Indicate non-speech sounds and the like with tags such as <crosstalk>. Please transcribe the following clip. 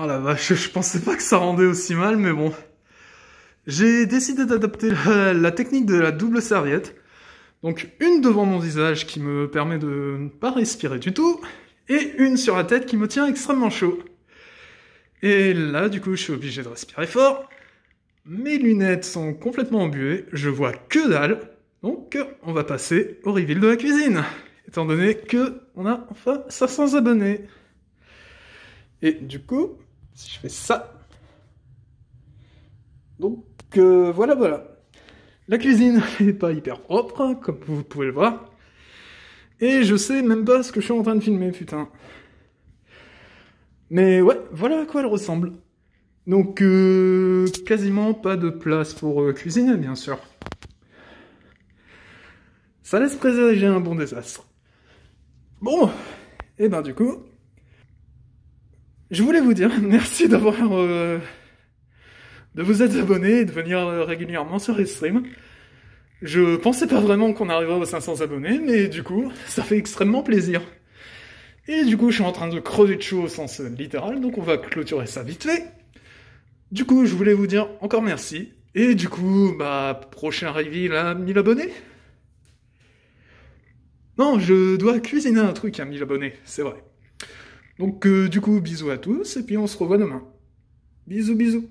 Oh la vache, <laughs> je pensais pas que ça rendait aussi mal, mais bon. J'ai décidé d'adapter euh, la, technique de la double serviette. Donc une devant mon visage qui me permet de ne pas respirer du tout, et une sur la tête qui me tient extrêmement chaud. Et là, du coup, je suis obligé de respirer fort. Mes lunettes sont complètement embuées, je vois que dalle. Donc, on va passer au reveal de la cuisine, étant donné que on a enfin 500 abonnés. Et du coup, si je fais ça. Donc euh, voilà, voilà. La cuisine n'est <laughs> pas hyper propre, comme vous pouvez le voir. Et je sais même pas ce que je suis en train de filmer, putain. Mais ouais, voilà à quoi elle ressemble. Donc euh, quasiment pas de place pour euh, cuisiner, bien sûr. Ça laisse présager un bon désastre. Bon, et eh ben du coup, je voulais vous dire <laughs> merci d'avoir euh, de vous être abonné et de venir euh, régulièrement sur les streams. Je pensais pas vraiment qu'on arriverait aux 500 abonnés, mais du coup, ça fait extrêmement plaisir. Et du coup, je suis en train de creuser de chaud au sens euh, littéral, donc on va clôturer ça vite fait. Du coup, je voulais vous dire encore merci. Et du coup, bah, prochain reveal à 1000 abonnés Non, je dois cuisiner un truc à 1000 abonnés, c'est vrai. Donc euh, du coup, bisous à tous, et puis on se revoit demain. Bisous, bisous.